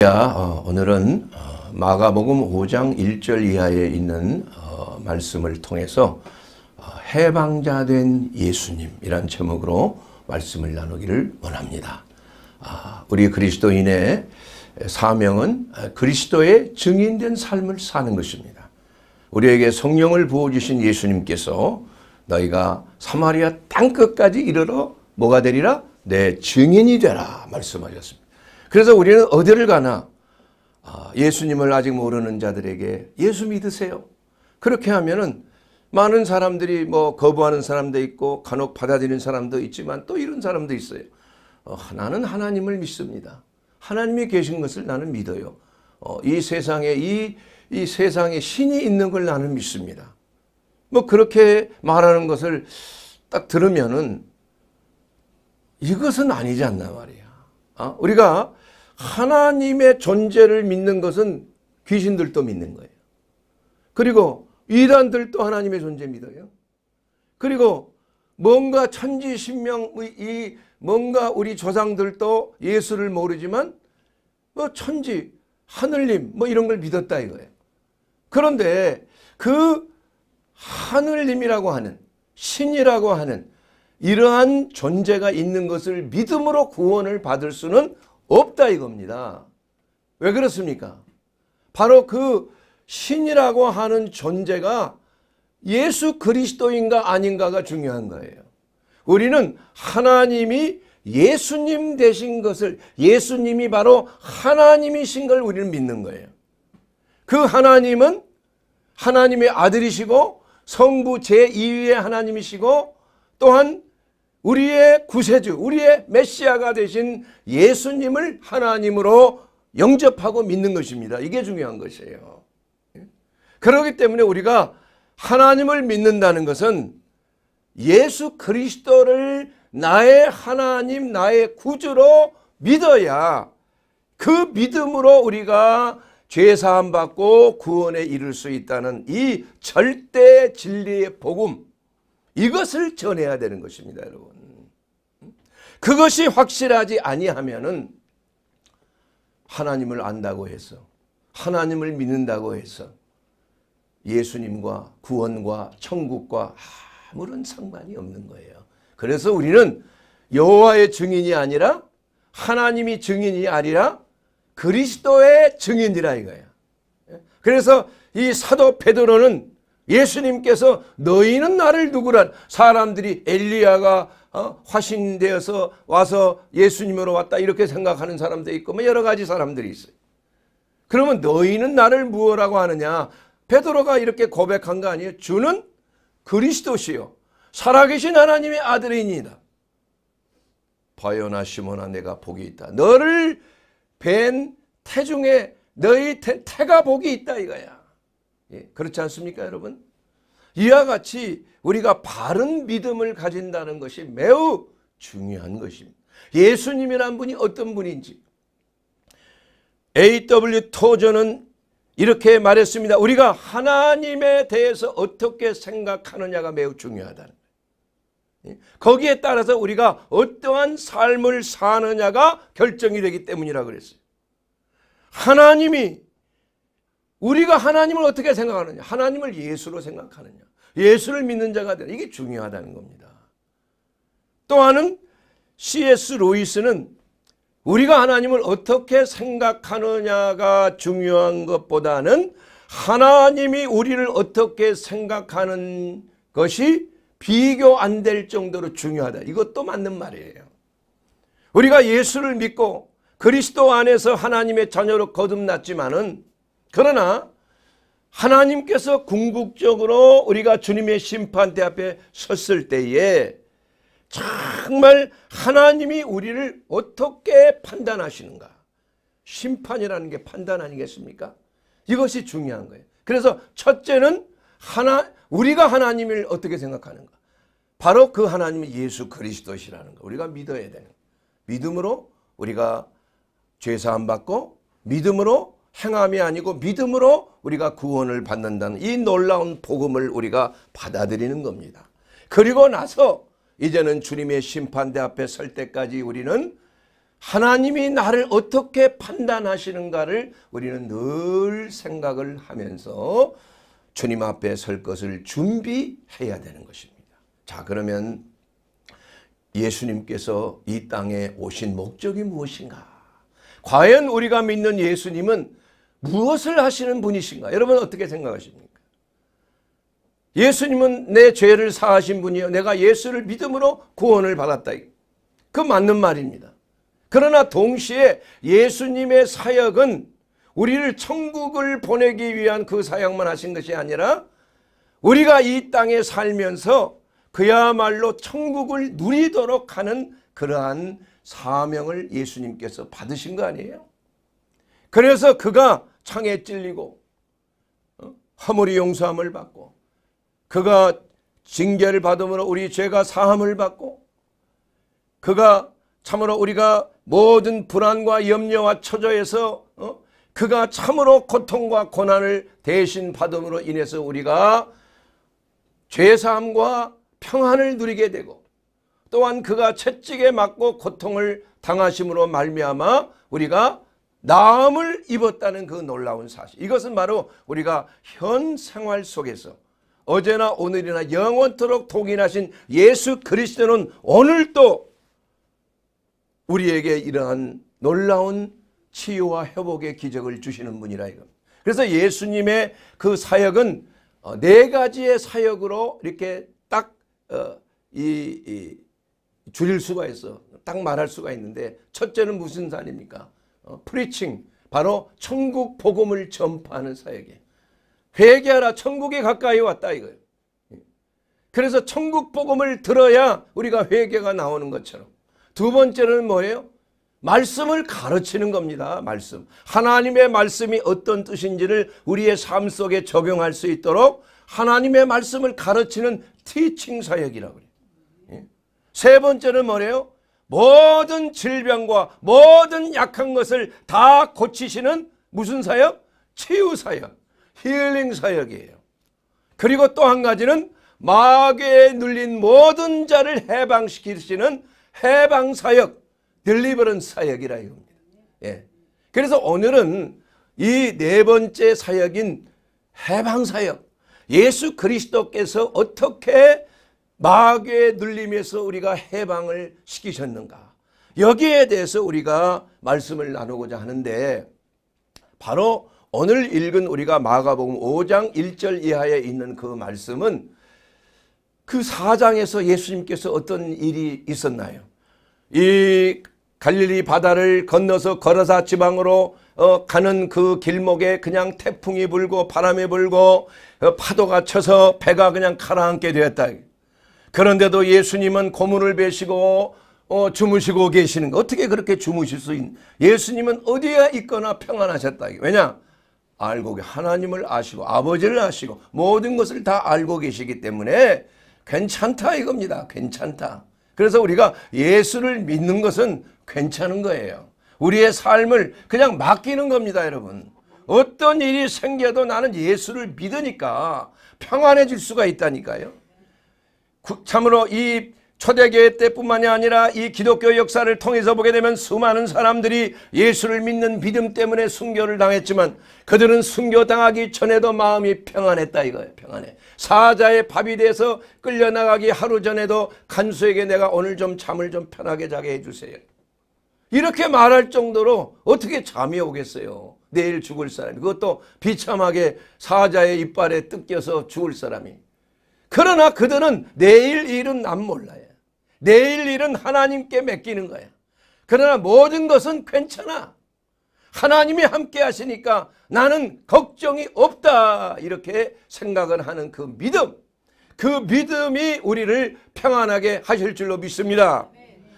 자, 어, 오늘은 어, 마가복음 5장 1절 이하에 있는 어, 말씀을 통해서 해방자 된 예수님이란 제목으로 말씀을 나누기를 원합니다. 아, 우리 그리스도인의 사명은 그리스도의 증인된 삶을 사는 것입니다. 우리에게 성령을 부어주신 예수님께서 너희가 사마리아 땅끝까지 이르러 뭐가 되리라? 내 증인이 되라 말씀하셨습니다. 그래서 우리는 어디를 가나 아, 예수님을 아직 모르는 자들에게 예수 믿으세요. 그렇게 하면은 많은 사람들이 뭐 거부하는 사람도 있고 간혹 받아들이는 사람도 있지만 또 이런 사람도 있어요. 어, 나는 하나님을 믿습니다. 하나님이 계신 것을 나는 믿어요. 어, 이 세상에 이, 이 세상에 신이 있는 걸 나는 믿습니다. 뭐 그렇게 말하는 것을 딱 들으면은 이것은 아니지 않나 말이에요. 어? 우리가 하나님의 존재를 믿는 것은 귀신들도 믿는 거예요. 그리고 이단들도 하나님의 존재 믿어요. 그리고 뭔가 천지신명의 이 뭔가 우리 조상들도 예수를 모르지만 뭐 천지, 하늘님 뭐 이런 걸 믿었다 이거예요. 그런데 그 하늘님이라고 하는 신이라고 하는 이러한 존재가 있는 것을 믿음으로 구원을 받을 수는 없다 이겁니다. 왜 그렇습니까? 바로 그 신이라고 하는 존재가 예수 그리스도인가 아닌가가 중요한 거예요. 우리는 하나님이 예수님 되신 것을 예수님이 바로 하나님이신 걸 우리는 믿는 거예요. 그 하나님은 하나님의 아들이시고 성부 제2위의 하나님이시고 또한 우리의 구세주, 우리의 메시아가 되신 예수님을 하나님으로 영접하고 믿는 것입니다. 이게 중요한 것이에요. 예? 그렇기 때문에 우리가 하나님을 믿는다는 것은 예수 그리스도를 나의 하나님, 나의 구주로 믿어야 그 믿음으로 우리가 죄사함 받고 구원에 이를 수 있다는 이 절대 진리의 복음 이것을 전해야 되는 것입니다 여러분 그것이 확실하지 아니하면은 하나님을 안다고 해서 하나님을 믿는다고 해서 예수님과 구원과 천국과 아무런 상관이 없는 거예요. 그래서 우리는 여호와의 증인이 아니라 하나님이 증인이 아니라 그리스도의 증인이라 이거야. 그래서 이 사도 베드로는 예수님께서 너희는 나를 누구란 사람들이 엘리야가 어? 화신되어서 와서 예수님으로 왔다 이렇게 생각하는 사람도 있고 뭐 여러 가지 사람들이 있어요. 그러면 너희는 나를 무엇라고 하느냐? 베드로가 이렇게 고백한 거 아니에요? 주는 그리스도시요 살아계신 하나님의 아들이니다 바요나 시모나 내가 복이 있다. 너를 뵌 태중에 너희 태, 가 복이 있다 이거야. 예, 그렇지 않습니까 여러분? 이와 같이 우리가 바른 믿음을 가진다는 것이 매우 중요한 것입니다. 예수님이란 분이 어떤 분인지 A.W. 토저는 이렇게 말했습니다. 우리가 하나님에 대해서 어떻게 생각하느냐가 매우 중요하다는 예? 거기에 따라서 우리가 어떠한 삶을 사느냐가 결정이 되기 때문이라 그랬어요. 하나님이 우리가 하나님을 어떻게 생각하느냐 하나님을 예수로 생각하느냐 예수를 믿는 자가 되는 이게 중요하다는 겁니다. 또한은 C.S. 루이스는 우리가 하나님을 어떻게 생각하느냐가 중요한 것보다는 하나님이 우리를 어떻게 생각하는 것이 비교 안 될 정도로 중요하다. 이것도 맞는 말이에요. 우리가 예수를 믿고 그리스도 안에서 하나님의 자녀로 거듭났지만은 그러나 하나님께서 궁극적으로 우리가 주님의 심판대 앞에 섰을 때에 정말 하나님이 우리를 어떻게 판단하시는가. 심판이라는 게 판단 아니겠습니까? 이것이 중요한 거예요. 그래서 첫째는 하나 우리가 하나님을 어떻게 생각하는가? 바로 그 하나님이 예수 그리스도시라는 거. 우리가 믿어야 되는. 믿음으로 우리가 죄 사함 받고 믿음으로 행함이 아니고 믿음으로 우리가 구원을 받는다는 이 놀라운 복음을 우리가 받아들이는 겁니다. 그리고 나서 이제는 주님의 심판대 앞에 설 때까지 우리는 하나님이 나를 어떻게 판단하시는가를 우리는 늘 생각을 하면서 주님 앞에 설 것을 준비해야 되는 것입니다. 자 그러면 예수님께서 이 땅에 오신 목적이 무엇인가? 과연 우리가 믿는 예수님은 무엇을 하시는 분이신가? 여러분 어떻게 생각하십니까? 예수님은 내 죄를 사하신 분이요. 내가 예수를 믿음으로 구원을 받았다. 그 맞는 말입니다. 그러나 동시에 예수님의 사역은 우리를 천국을 보내기 위한 그 사역만 하신 것이 아니라 우리가 이 땅에 살면서 그야말로 천국을 누리도록 하는 그러한 사명을 예수님께서 받으신 거 아니에요? 그래서 그가 창에 찔리고 어? 허물이 용서함을 받고 그가 징계를 받음으로 우리 죄가 사함을 받고 그가 참으로 우리가 모든 불안과 염려와 처조에서 어? 그가 참으로 고통과 고난을 대신 받음으로 인해서 우리가 죄사함과 평안을 누리게 되고 또한 그가 채찍에 맞고 고통을 당하심으로 말미암아 우리가 나음을 입었다는 그 놀라운 사실. 이것은 바로 우리가 현 생활 속에서 어제나 오늘이나 영원토록 통일하신 예수 그리스도는 오늘도 우리에게 이러한 놀라운 치유와 회복의 기적을 주시는 분이라 이겁니다. 그래서 예수님의 그 사역은 어, 네 가지의 사역으로 이렇게 딱이 어, 줄일 수가 있어. 딱 말할 수가 있는데 첫째는 무슨 산입니까? 어, 프리칭 바로 천국 복음을 전파하는 사역이에요. 회개하라 천국에 가까이 왔다 이거예요. 예. 그래서 천국 복음을 들어야 우리가 회개가 나오는 것처럼 두 번째는 뭐예요? 말씀을 가르치는 겁니다. 말씀. 하나님의 말씀이 어떤 뜻인지를 우리의 삶 속에 적용할 수 있도록 하나님의 말씀을 가르치는 티칭 사역이라고 그래요. 예. 세 번째는 뭐래요? 모든 질병과 모든 약한 것을 다 고치시는 무슨 사역? 치유 사역, 힐링 사역이에요. 그리고 또 한 가지는 마귀에 눌린 모든 자를 해방시키시는 해방 사역, 딜리버런 사역이라 이겁니다. 예. 그래서 오늘은 이 네 번째 사역인 해방 사역, 예수 그리스도께서 어떻게 마귀의 눌림에서 우리가 해방을 시키셨는가 여기에 대해서 우리가 말씀을 나누고자 하는데 바로 오늘 읽은 우리가 마가복음 5장 1절 이하에 있는 그 말씀은 그 4장에서 예수님께서 어떤 일이 있었나요? 이 갈릴리 바다를 건너서 걸어사 지방으로 어, 가는 그 길목에 그냥 태풍이 불고 바람이 불고 어, 파도가 쳐서 배가 그냥 가라앉게 되었다. 그런데도 예수님은 고문을 베시고 어, 주무시고 계시는 거 어떻게 그렇게 주무실 수 있는 예수님은 어디에 있거나 평안하셨다 왜냐 알고 하나님을 아시고 아버지를 아시고 모든 것을 다 알고 계시기 때문에 괜찮다 이겁니다 괜찮다 그래서 우리가 예수를 믿는 것은 괜찮은 거예요 우리의 삶을 그냥 맡기는 겁니다 여러분 어떤 일이 생겨도 나는 예수를 믿으니까 평안해질 수가 있다니까요 참으로 이 초대교회 때뿐만이 아니라 이 기독교 역사를 통해서 보게 되면 수많은 사람들이 예수를 믿는 믿음 때문에 순교를 당했지만 그들은 순교당하기 전에도 마음이 평안했다 이거예요. 평안해. 사자의 밥이 돼서 끌려나가기 하루 전에도 간수에게 내가 오늘 좀 잠을 좀 편하게 자게 해주세요. 이렇게 말할 정도로 어떻게 잠이 오겠어요. 내일 죽을 사람이 그것도 비참하게 사자의 이빨에 뜯겨서 죽을 사람이 그러나 그들은 내일 일은 난 몰라요. 내일 일은 하나님께 맡기는 거야. 그러나 모든 것은 괜찮아. 하나님이 함께 하시니까 나는 걱정이 없다. 이렇게 생각을 하는 그 믿음. 그 믿음이 우리를 평안하게 하실 줄로 믿습니다.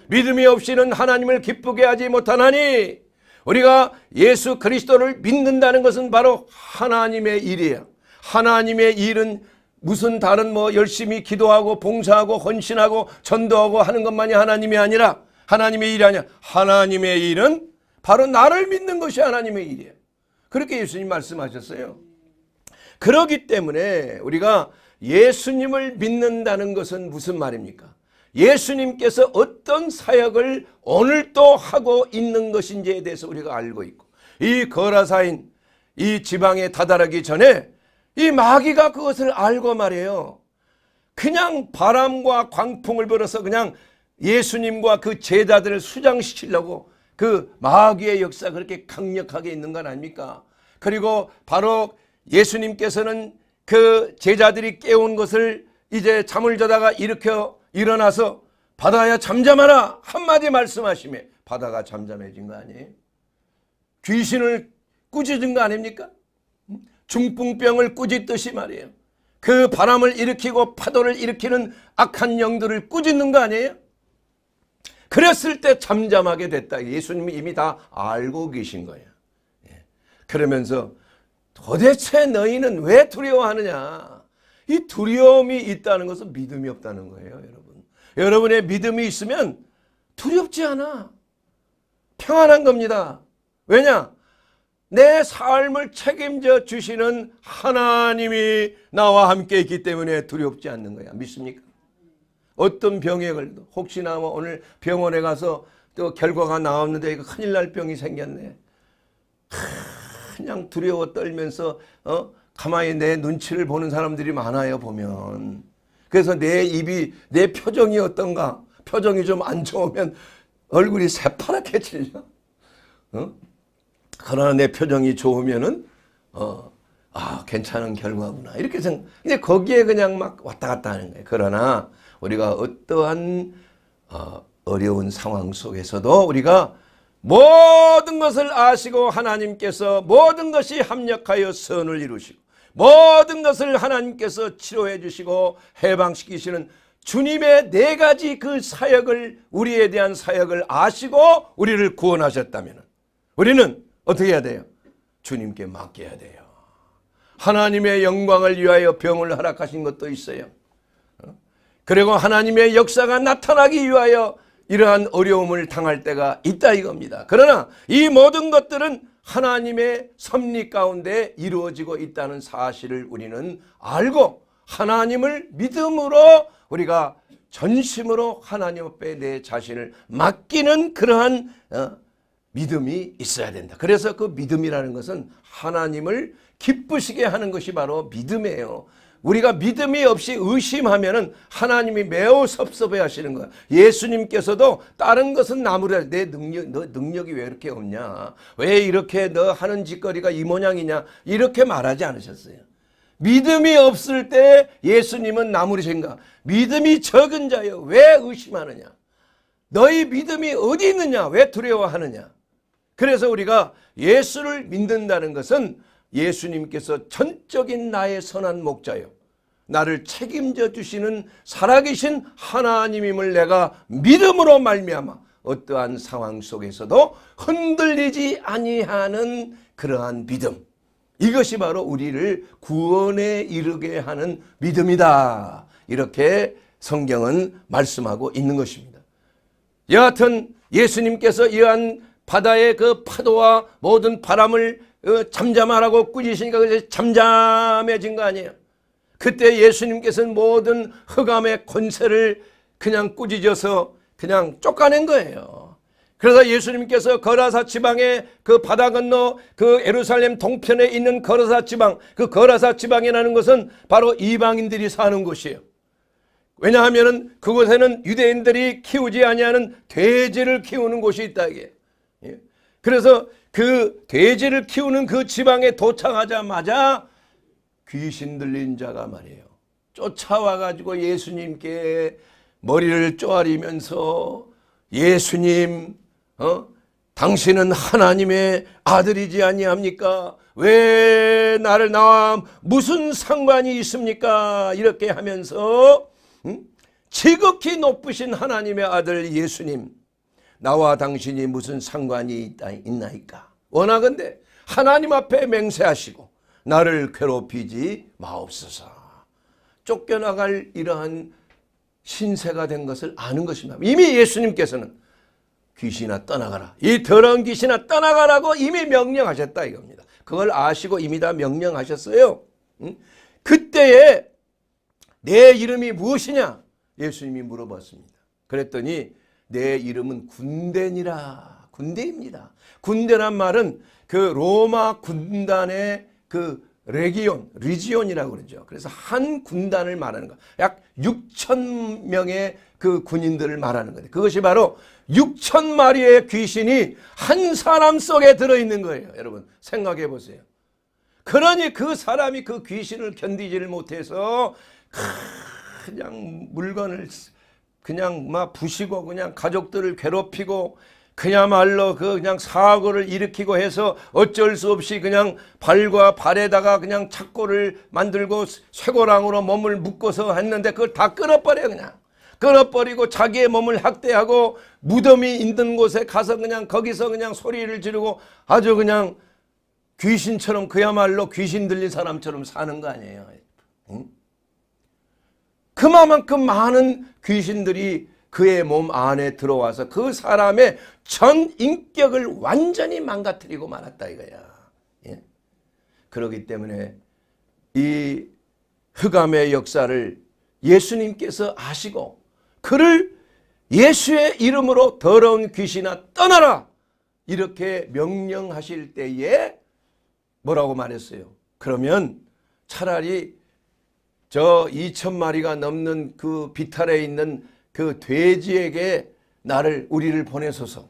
믿음이 없이는 하나님을 기쁘게 하지 못하나니 우리가 예수 그리스도를 믿는다는 것은 바로 하나님의 일이에요. 하나님의 일은 무슨 다른 뭐 열심히 기도하고 봉사하고 헌신하고 전도하고 하는 것만이 하나님이 아니라 하나님의 일이 아니야. 하나님의 일은 바로 나를 믿는 것이 하나님의 일이에요. 그렇게 예수님 말씀하셨어요. 그러기 때문에 우리가 예수님을 믿는다는 것은 무슨 말입니까? 예수님께서 어떤 사역을 오늘도 하고 있는 것인지에 대해서 우리가 알고 있고 이 거라사인 이 지방에 다다르기 전에 이 마귀가 그것을 알고 말이에요. 그냥 바람과 광풍을 벌어서 그냥 예수님과 그 제자들을 수장시키려고 그 마귀의 역사 그렇게 강력하게 있는 건 아닙니까? 그리고 바로 예수님께서는 그 제자들이 깨운 것을 이제 잠을 자다가 일으켜 일어나서 바다야 잠잠하라 한마디 말씀하시며 바다가 잠잠해진 거 아니에요? 귀신을 꾸짖은 거 아닙니까? 중풍병을 꾸짖듯이 말이에요. 그 바람을 일으키고 파도를 일으키는 악한 영들을 꾸짖는 거 아니에요? 그랬을 때 잠잠하게 됐다. 예수님이 이미 다 알고 계신 거예요. 예. 그러면서 도대체 너희는 왜 두려워하느냐? 이 두려움이 있다는 것은 믿음이 없다는 거예요, 여러분. 여러분의 믿음이 있으면 두렵지 않아. 평안한 겁니다. 왜냐? 내 삶을 책임져 주시는 하나님이 나와 함께 있기 때문에 두렵지 않는 거야. 믿습니까? 어떤 병에 걸도 혹시나 뭐 오늘 병원에 가서 또 결과가 나왔는데 이거 큰일 날 병이 생겼네. 그냥 두려워 떨면서 어? 가만히 내 눈치를 보는 사람들이 많아요 보면. 그래서 내 입이 내 표정이 어떤가? 표정이 좀 안 좋으면 얼굴이 새파랗게 질려. 어? 그러나 내 표정이 좋으면은 어, 아 괜찮은 결과구나 이렇게 생각. 근데 거기에 그냥 막 왔다 갔다 하는 거예요. 그러나 우리가 어떠한 어, 어려운 상황 속에서도 우리가 모든 것을 아시고 하나님께서 모든 것이 합력하여 선을 이루시고 모든 것을 하나님께서 치료해 주시고 해방시키시는 주님의 네 가지 그 사역을 우리에 대한 사역을 아시고 우리를 구원하셨다면 우리는 어떻게 해야 돼요? 주님께 맡겨야 돼요. 하나님의 영광을 위하여 병을 허락하신 것도 있어요. 어? 그리고 하나님의 역사가 나타나기 위하여 이러한 어려움을 당할 때가 있다 이겁니다. 그러나 이 모든 것들은 하나님의 섭리 가운데 이루어지고 있다는 사실을 우리는 알고 하나님을 믿음으로 우리가 전심으로 하나님 앞에 내 자신을 맡기는 그러한 어? 믿음이 있어야 된다. 그래서 그 믿음이라는 것은 하나님을 기쁘시게 하는 것이 바로 믿음이에요. 우리가 믿음이 없이 의심하면은 하나님이 매우 섭섭해 하시는 거야. 예수님께서도 다른 것은 나무라 내 능력 너 능력이 왜 이렇게 없냐? 왜 이렇게 너 하는 짓거리가 이 모양이냐? 이렇게 말하지 않으셨어요. 믿음이 없을 때 예수님은 나무리 생각 믿음이 적은 자여 왜 의심하느냐? 너희 믿음이 어디 있느냐? 왜 두려워하느냐? 그래서 우리가 예수를 믿는다는 것은 예수님께서 전적인 나의 선한 목자요. 나를 책임져 주시는 살아계신 하나님임을 내가 믿음으로 말미암아 어떠한 상황 속에서도 흔들리지 아니하는 그러한 믿음. 이것이 바로 우리를 구원에 이르게 하는 믿음이다. 이렇게 성경은 말씀하고 있는 것입니다. 여하튼 예수님께서 이러한 바다의 그 파도와 모든 바람을 어, 잠잠하라고 꾸짖으니까 그래서 잠잠해진 거 아니에요. 그때 예수님께서는 모든 흑암의 권세를 그냥 꾸짖어서 그냥 쫓아낸 거예요. 그래서 예수님께서 거라사 지방의 그 바다 건너 그 예루살렘 동편에 있는 거라사 지방 그 거라사 지방이라는 것은 바로 이방인들이 사는 곳이에요. 왜냐하면 그곳에는 유대인들이 키우지 아니하는 돼지를 키우는 곳이 있다 이게. 그래서 그 돼지를 키우는 그 지방에 도착하자마자 귀신 들린 자가 말이에요. 쫓아와가지고 예수님께 머리를 쪼아리면서 예수님 어? 당신은 하나님의 아들이지 아니합니까? 왜 나를 나와 무슨 상관이 있습니까? 이렇게 하면서 음? 지극히 높으신 하나님의 아들 예수님 나와 당신이 무슨 상관이 있다, 있나이까 원하건대 하나님 앞에 맹세하시고 나를 괴롭히지 마옵소서 쫓겨나갈 이러한 신세가 된 것을 아는 것입니다 이미 예수님께서는 귀신아 떠나가라 이 더러운 귀신아 떠나가라고 이미 명령하셨다 이겁니다 그걸 아시고 이미 다 명령하셨어요 응? 그때에 내 이름이 무엇이냐 예수님이 물어봤습니다 그랬더니 내 이름은 군대니라. 군대입니다. 군대란 말은 그 로마 군단의 그 레기온, 리지온이라고 그러죠. 그래서 한 군단을 말하는 거. 약 6천 명의 그 군인들을 말하는 거예요. 그것이 바로 6천 마리의 귀신이 한 사람 속에 들어있는 거예요. 여러분 생각해 보세요. 그러니 그 사람이 그 귀신을 견디지를 못해서 그냥 물건을 그냥 막 부시고 그냥 가족들을 괴롭히고 그야말로 그 그냥 사고를 일으키고 해서 어쩔 수 없이 그냥 발과 발에다가 그냥 착고를 만들고 쇠고랑으로 몸을 묶어서 했는데 그걸 다 끊어버려 그냥. 끊어버리고 자기의 몸을 학대하고 무덤이 있는 곳에 가서 그냥 거기서 그냥 소리를 지르고 아주 그냥 귀신처럼 그야말로 귀신 들린 사람처럼 사는 거 아니에요. 응? 그만큼 많은 귀신들이 그의 몸 안에 들어와서 그 사람의 전 인격을 완전히 망가뜨리고 말았다 이거야. 예? 그러기 때문에 이 흑암의 역사를 예수님께서 아시고 그를 예수의 이름으로 더러운 귀신아 떠나라 이렇게 명령하실 때에 뭐라고 말했어요? 그러면 차라리 저 2천 마리가 넘는 그 비탈에 있는 그 돼지에게 나를 우리를 보내소서.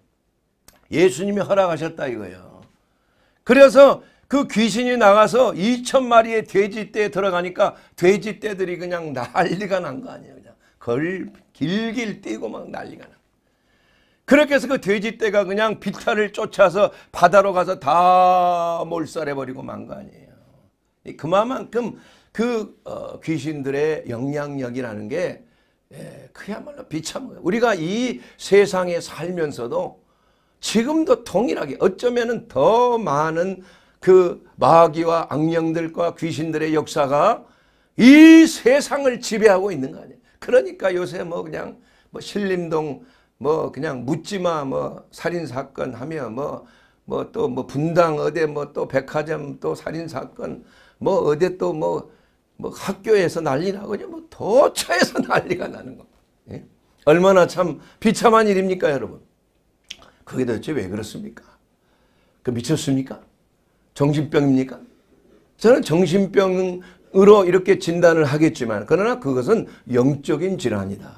예수님이 허락하셨다 이거예요. 그래서 그 귀신이 나가서 2천 마리의 돼지떼에 들어가니까 돼지떼들이 그냥 난리가 난 거 아니에요. 그냥 걸 길길 뛰고 막 난리가 나. 그렇게 해서 그 돼지떼가 그냥 비탈을 쫓아서 바다로 가서 다 몰살해버리고 만 거 아니에요. 그만큼 그 어, 귀신들의 영향력이라는 게 예, 그야말로 비참해요. 우리가 이 세상에 살면서도 지금도 동일하게 어쩌면 더 많은 그 마귀와 악령들과 귀신들의 역사가 이 세상을 지배하고 있는 거 아니에요. 그러니까 요새 뭐 그냥 뭐 신림동 뭐 그냥 묻지마 뭐 살인사건 하며 뭐뭐뭐뭐 뭐 뭐 분당 어디 뭐또 백화점 또 살인사건 뭐 어디 또뭐 뭐 학교에서 난리 나거든요. 뭐 도처에서 난리가 나는 거. 예? 얼마나 참 비참한 일입니까, 여러분? 그게 도대체 왜 그렇습니까? 그 미쳤습니까? 정신병입니까? 저는 정신병으로 이렇게 진단을 하겠지만 그러나 그것은 영적인 질환이다.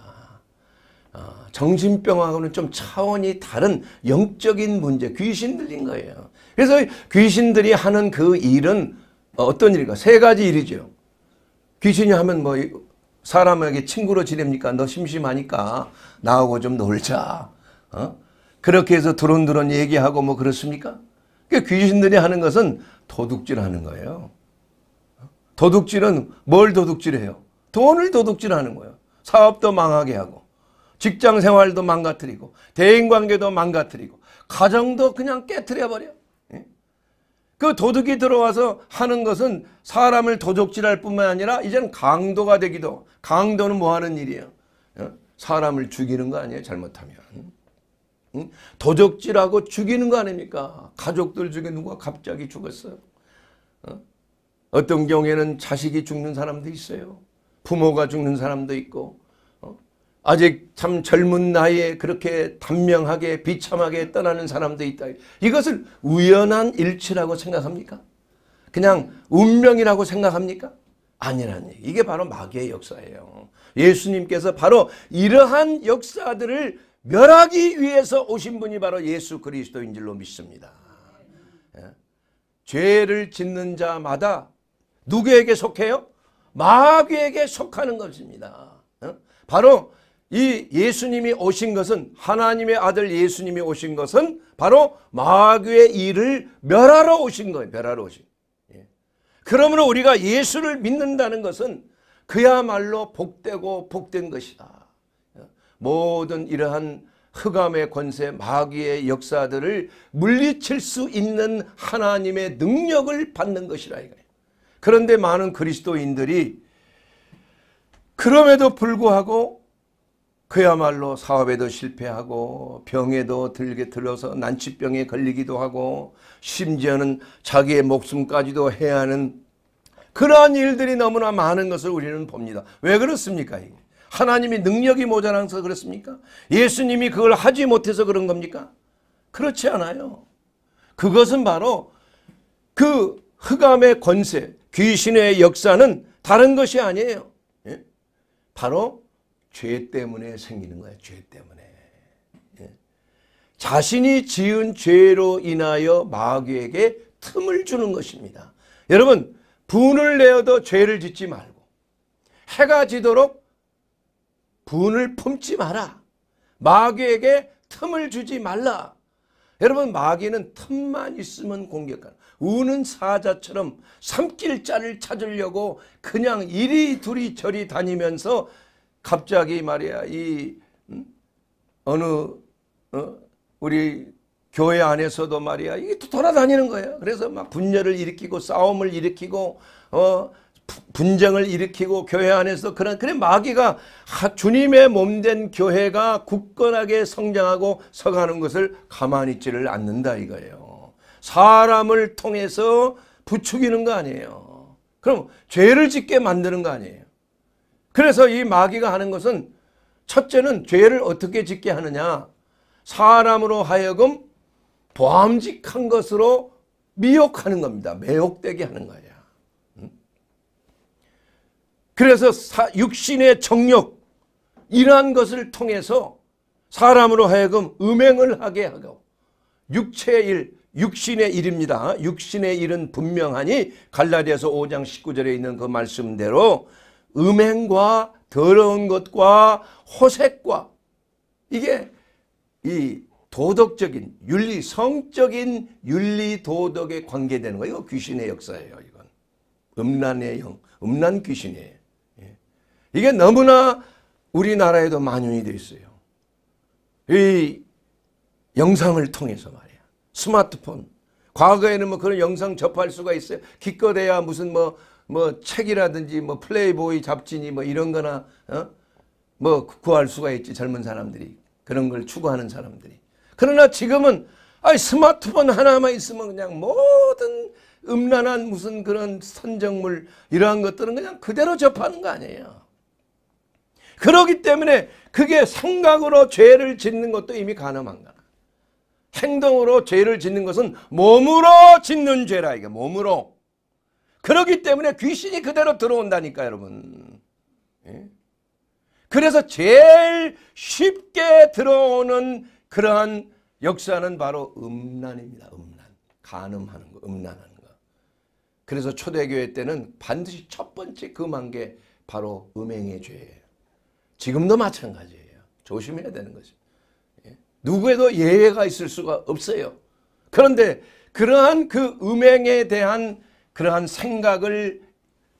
어, 정신병하고는 좀 차원이 다른 영적인 문제, 귀신 들린 거예요. 그래서 귀신들이 하는 그 일은 어떤 일인가? 세 가지 일이죠. 귀신이 하면 뭐 사람에게 친구로 지냅니까? 너 심심하니까 나하고 좀 놀자. 어? 그렇게 해서 두런두런 얘기하고 뭐 그렇습니까? 그 귀신들이 하는 것은 도둑질하는 거예요. 어? 도둑질은 뭘 도둑질해요? 돈을 도둑질하는 거예요. 사업도 망하게 하고 직장 생활도 망가뜨리고 대인 관계도 망가뜨리고 가정도 그냥 깨뜨려 버려. 그 도둑이 들어와서 하는 것은 사람을 도둑질할 뿐만 아니라 이젠 강도가 되기도 강도는 뭐 하는 일이에요? 어? 사람을 죽이는 거 아니에요? 잘못하면. 도적질하고 죽이는 거 아닙니까? 가족들 중에 누가 갑자기 죽었어요. 어? 어떤 경우에는 자식이 죽는 사람도 있어요. 부모가 죽는 사람도 있고 아직 참 젊은 나이에 그렇게 단명하게 비참하게 떠나는 사람도 있다. 이것을 우연한 일치라고 생각합니까? 그냥 운명이라고 생각합니까? 아니라니 이게 바로 마귀의 역사예요. 예수님께서 바로 이러한 역사들을 멸하기 위해서 오신 분이 바로 예수 그리스도인 줄로 믿습니다. 예? 죄를 짓는 자마다 누구에게 속해요? 마귀에게 속하는 것입니다. 예? 바로 이 예수님이 오신 것은 하나님의 아들 예수님이 오신 것은 바로 마귀의 일을 멸하러 오신 거예요. 멸하러 오신. 예. 그러므로 우리가 예수를 믿는다는 것은 그야말로 복되고 복된 것이다. 예. 모든 이러한 흑암의 권세 마귀의 역사들을 물리칠 수 있는 하나님의 능력을 받는 것이라 이거예요. 그런데 많은 그리스도인들이 그럼에도 불구하고 그야말로 사업에도 실패하고 병에도 들게 들어서 난치병에 걸리기도 하고 심지어는 자기의 목숨까지도 해야 하는 그러한 일들이 너무나 많은 것을 우리는 봅니다. 왜 그렇습니까? 하나님이 능력이 모자라서 그렇습니까? 예수님이 그걸 하지 못해서 그런 겁니까? 그렇지 않아요. 그것은 바로 그 흑암의 권세, 귀신의 역사는 다른 것이 아니에요. 예? 바로 죄 때문에 생기는 거야. 죄 때문에. 예. 자신이 지은 죄로 인하여 마귀에게 틈을 주는 것입니다. 여러분 분을 내어도 죄를 짓지 말고 해가 지도록 분을 품지 마라. 마귀에게 틈을 주지 말라. 여러분 마귀는 틈만 있으면 공격하는 우는 사자처럼 삼킬자를 찾으려고 그냥 이리 둘이 저리 다니면서 갑자기 말이야 이 음? 어느 어? 우리 교회 안에서도 말이야 이게 돌아다니는 거예 그래서 막 분열을 일으키고 싸움을 일으키고 어 분쟁을 일으키고 교회 안에서 그런 그래 마귀가 주님의 몸 된 교회가 굳건하게 성장하고 서가는 것을 가만히 있지를 않는다 이거예요. 사람을 통해서 부추기는 거 아니에요. 그럼 죄를 짓게 만드는 거 아니에요. 그래서 이 마귀가 하는 것은 첫째는 죄를 어떻게 짓게 하느냐. 사람으로 하여금 보함직한 것으로 미혹하는 겁니다. 매혹되게 하는 거예요. 그래서 육신의 정욕 이러한 것을 통해서 사람으로 하여금 음행을 하게 하고 육체의 일, 육신의 일입니다. 육신의 일은 분명하니 갈라디아서 5장 19절에 있는 그 말씀대로 음행과 더러운 것과 호색과 이게 이 도덕적인 윤리 성적인 윤리 도덕에 관계되는 거예요. 이거 귀신의 역사예요. 이건 음란의 형, 음란 귀신이에요. 예. 이게 너무나 우리나라에도 만연이 돼 있어요. 이 영상을 통해서 말이야. 스마트폰. 과거에는 뭐 그런 영상 접할 수가 있어요. 기껏해야 무슨 뭐뭐 책이라든지 뭐 플레이보이 잡지니 뭐 이런 거나 어? 뭐 구할 수가 있지 젊은 사람들이 그런 걸 추구하는 사람들이 그러나 지금은 아이 스마트폰 하나만 있으면 그냥 모든 음란한 무슨 그런 선정물 이러한 것들은 그냥 그대로 접하는 거 아니에요 그러기 때문에 그게 생각으로 죄를 짓는 것도 이미 가늠한 거야 행동으로 죄를 짓는 것은 몸으로 짓는 죄라 이게 몸으로 그러기 때문에 귀신이 그대로 들어온다니까 여러분. 예? 그래서 제일 쉽게 들어오는 그러한 역사는 바로 음란입니다. 음란. 간음하는 거, 음란하는 거. 그래서 초대교회 때는 반드시 첫 번째 금한 게 바로 음행의 죄예요. 지금도 마찬가지예요. 조심해야 되는 거죠. 예? 누구에도 예외가 있을 수가 없어요. 그런데 그러한 그 음행에 대한 그러한 생각을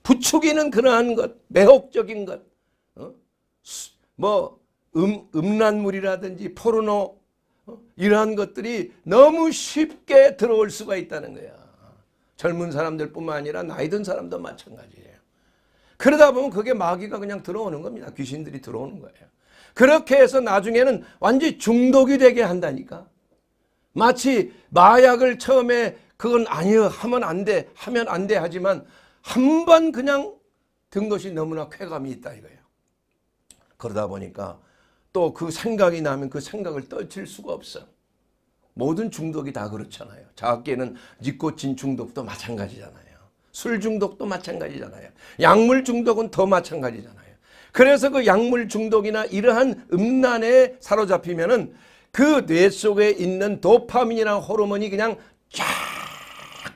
부추기는 그러한 것, 매혹적인 것, 어? 뭐 음, 음란물이라든지 포르노 어? 이러한 것들이 너무 쉽게 들어올 수가 있다는 거야. 젊은 사람들뿐만 아니라 나이 든 사람도 마찬가지예요. 그러다 보면 그게 마귀가 그냥 들어오는 겁니다. 귀신들이 들어오는 거예요. 그렇게 해서 나중에는 완전히 중독이 되게 한다니까. 마치 마약을 처음에 그건 아니요 하면 안돼 하면 안 돼 하지만 한 번 그냥 든 것이 너무나 쾌감이 있다 이거예요. 그러다 보니까 또 그 생각이 나면 그 생각을 떨칠 수가 없어. 모든 중독이 다 그렇잖아요. 작게는 니코틴 중독도 마찬가지잖아요. 술 중독도 마찬가지잖아요. 약물 중독은 더 마찬가지잖아요. 그래서 그 약물 중독이나 이러한 음란에 사로잡히면은 그 뇌 속에 있는 도파민이랑 호르몬이 그냥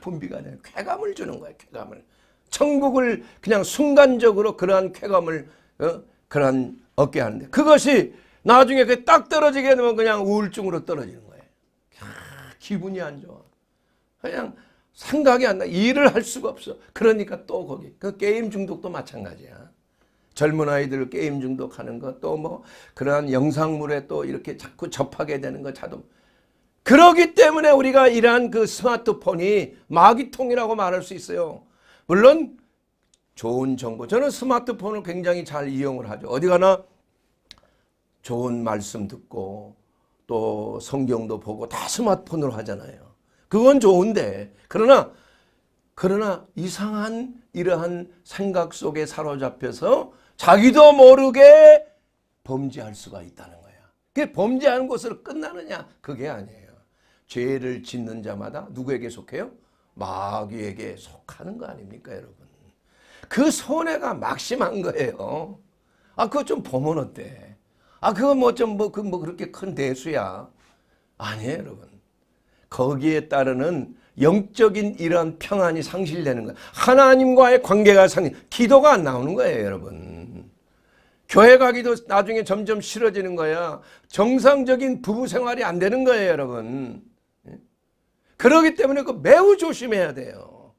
분비가 돼요. 쾌감을 주는 거예요. 쾌감을. 천국을 그냥 순간적으로 그러한 쾌감을 어? 그러한 얻게 하는데 그것이 나중에 그 딱 떨어지게 되면 그냥 우울증으로 떨어지는 거예요. 야, 기분이 안 좋아. 그냥 생각이 안 나. 일을 할 수가 없어. 그러니까 또 거기. 그 게임 중독도 마찬가지야. 젊은 아이들 게임 중독하는 거 또 뭐 그러한 영상물에 또 이렇게 자꾸 접하게 되는 거 자동 그러기 때문에 우리가 이러한 그 스마트폰이 마귀통이라고 말할 수 있어요. 물론 좋은 정보. 저는 스마트폰을 굉장히 잘 이용을 하죠. 어디 가나 좋은 말씀 듣고 또 성경도 보고 다 스마트폰으로 하잖아요. 그건 좋은데 그러나 그러나 이상한 이러한 생각 속에 사로잡혀서 자기도 모르게 범죄할 수가 있다는 거야. 그게 범죄하는 것으로 끝나느냐? 그게 아니에요. 죄를 짓는 자마다 누구에게 속해요? 마귀에게 속하는 거 아닙니까 여러분? 그 손해가 막심한 거예요. 아 그거 좀 보면 어때? 아 그거 뭐 좀 뭐 그 뭐 그렇게 큰 대수야? 아니에요 여러분. 거기에 따르는 영적인 이런 평안이 상실되는 거예요. 하나님과의 관계가 상실. 기도가 안 나오는 거예요 여러분. 교회 가기도 나중에 점점 싫어지는 거야. 정상적인 부부 생활이 안 되는 거예요 여러분. 그러기 때문에 그 매우 조심해야 돼요.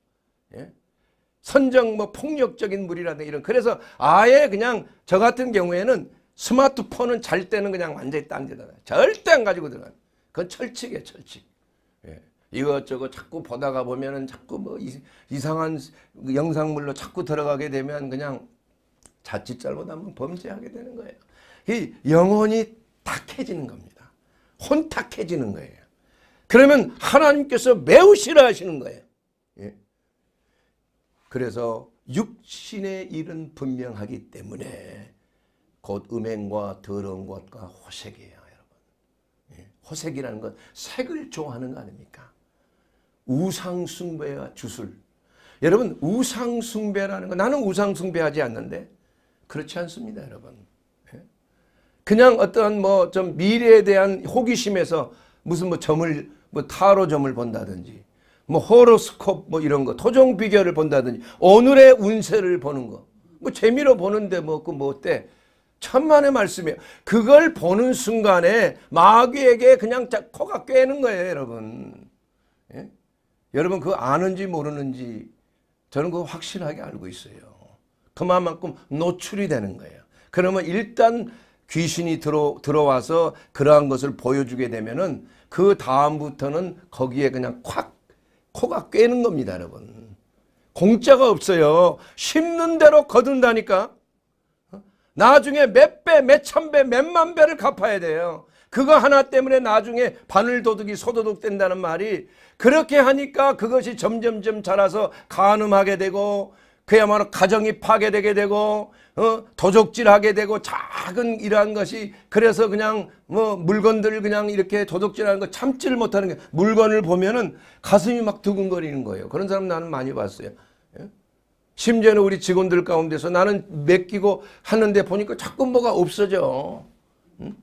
예? 선정 뭐 폭력적인 물이라든가 이런 그래서 아예 그냥 저 같은 경우에는 스마트폰은 잘 때는 그냥 완전히 딴데다 절대 안 가지고 들어가. 그건 철칙이에요, 철칙. 예. 이것저것 자꾸 보다가 보면은 자꾸 뭐 이, 상한 영상물로 자꾸 들어가게 되면 그냥 자칫 잘못하면 범죄하게 되는 거예요. 이 영혼이 탁해지는 겁니다. 혼탁해지는 거예요. 그러면 하나님께서 매우 싫어하시는 거예요. 예. 그래서 육신의 일은 분명하기 때문에 곧 음행과 더러운 것과 호색이에요. 여러분. 예. 호색이라는 건 색을 좋아하는 거 아닙니까? 우상숭배와 주술. 여러분 우상숭배라는 거 나는 우상숭배하지 않는데 그렇지 않습니다. 여러분. 예. 그냥 어떤 뭐 좀 미래에 대한 호기심에서 무슨 뭐 점을 뭐 타로점을 본다든지 뭐 호로스콥 뭐 이런 거 토종 비결을 본다든지 오늘의 운세를 보는 거뭐 재미로 보는데 뭐 그뭐 그 뭐 어때 천만의 말씀이에요 그걸 보는 순간에 마귀에게 그냥 코가 꿰는 거예요 여러분 예? 여러분 그 아는지 모르는지 저는 그거 확실하게 알고 있어요 그만큼 노출이 되는 거예요 그러면 일단 귀신이 들어, 들어와서 그러한 것을 보여주게 되면은 그 다음부터는 거기에 그냥 콱 코가 꿰는 겁니다, 여러분. 공짜가 없어요. 심는 대로 거둔다니까. 나중에 몇 배, 몇 천 배, 몇 만 배를 갚아야 돼요. 그거 하나 때문에 나중에 바늘도둑이 소도둑 된다는 말이 그렇게 하니까 그것이 점점점 자라서 가늠하게 되고 그야말로 가정이 파괴되게 되고 어, 도적질하게 되고 작은 이러한 것이 그래서 그냥 뭐 물건들을 그냥 이렇게 도적질하는 거 참지를 못하는 게 물건을 보면은 가슴이 막 두근거리는 거예요. 그런 사람 나는 많이 봤어요. 예? 심지어는 우리 직원들 가운데서 나는 맡기고 하는데 보니까 자꾸 뭐가 없어져. 응?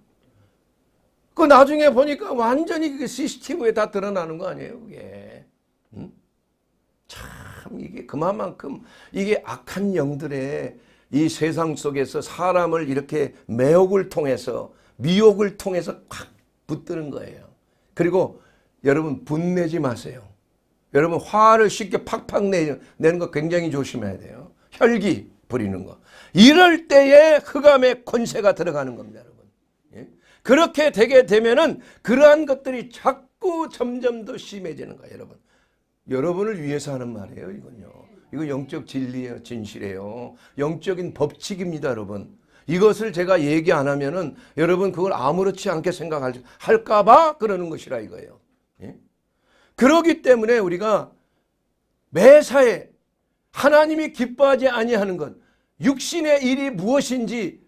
그 나중에 보니까 완전히 그게 CCTV에 다 드러나는 거 아니에요, 그게. 응? 참 이게 그만큼 이게 악한 영들의 이 세상 속에서 사람을 이렇게 매혹을 통해서 미혹을 통해서 확 붙드는 거예요. 그리고 여러분 분내지 마세요. 여러분 화를 쉽게 팍팍 내는 거 굉장히 조심해야 돼요. 혈기 부리는 거. 이럴 때에 흑암의 권세가 들어가는 겁니다. 여러분. 예? 그렇게 되게 되면은 그러한 것들이 자꾸 점점 더 심해지는 거예요. 여러분. 여러분을 위해서 하는 말이에요. 이건요. 이거 영적 진리예요. 진실이에요. 영적인 법칙입니다, 여러분. 이것을 제가 얘기 안 하면은 여러분 그걸 아무렇지 않게 생각할까봐 그러는 것이라 이거예요. 예? 그러기 때문에 우리가 매사에 하나님이 기뻐하지 아니하는 것, 육신의 일이 무엇인지